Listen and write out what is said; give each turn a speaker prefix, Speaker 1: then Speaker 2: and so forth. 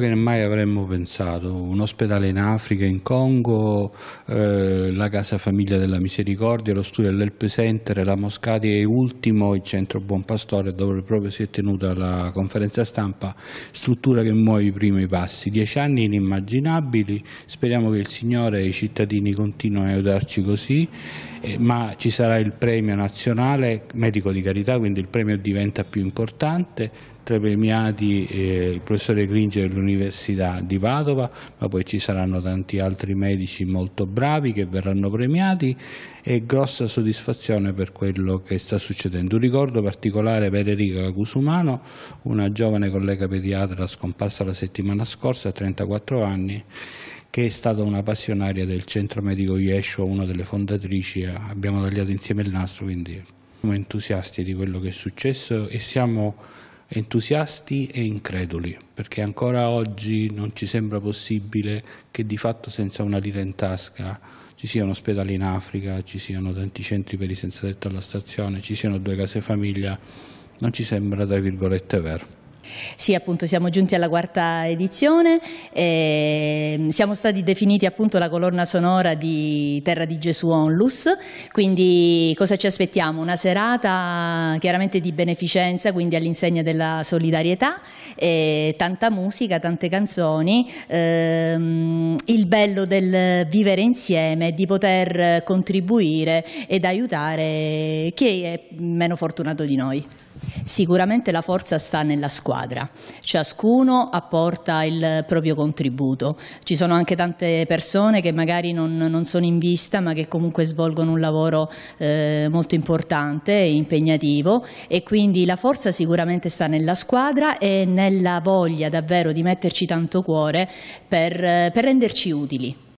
Speaker 1: che mai avremmo pensato, un ospedale in Africa, in Congo, eh, la Casa Famiglia della Misericordia, lo studio dell'Help Center, la Moscati e ultimo il Centro Buon Pastore dove proprio si è tenuta la conferenza stampa, struttura che muove i primi passi. Dieci anni inimmaginabili, speriamo che il Signore e i cittadini continuino a aiutarci così, eh, ma ci sarà il premio nazionale, medico di carità, quindi il premio diventa più importante, tra i premiati eh, il professore Gringer dell'Università di Padova, ma poi ci saranno tanti altri medici molto bravi che verranno premiati e grossa soddisfazione per quello che sta succedendo. Un ricordo particolare per Erika Cusumano, una giovane collega pediatra scomparsa la settimana scorsa a 34 anni, che è stata una passionaria del centro medico Yeshua, una delle fondatrici, eh, abbiamo tagliato insieme il nastro, quindi siamo entusiasti di quello che è successo e siamo entusiasti e increduli, perché ancora oggi non ci sembra possibile che di fatto senza una lira in tasca ci siano ospedali in Africa, ci siano tanti centri per i senza tetto alla stazione, ci siano due case famiglia, non ci sembra tra virgolette vero.
Speaker 2: Sì, appunto siamo giunti alla quarta edizione, E ehm, siamo stati definiti appunto la colonna sonora di Terra di Gesù Onlus, quindi cosa ci aspettiamo? Una serata chiaramente di beneficenza, quindi all'insegna della solidarietà, eh, tanta musica, tante canzoni, ehm, il bello del vivere insieme, di poter contribuire ed aiutare chi è meno fortunato di noi. Sicuramente la forza sta nella scuola squadra, ciascuno apporta il proprio contributo. Ci sono anche tante persone che magari non, non sono in vista ma che comunque svolgono un lavoro eh, molto importante e impegnativo e quindi la forza sicuramente sta nella squadra e nella voglia davvero di metterci tanto cuore per, per renderci utili.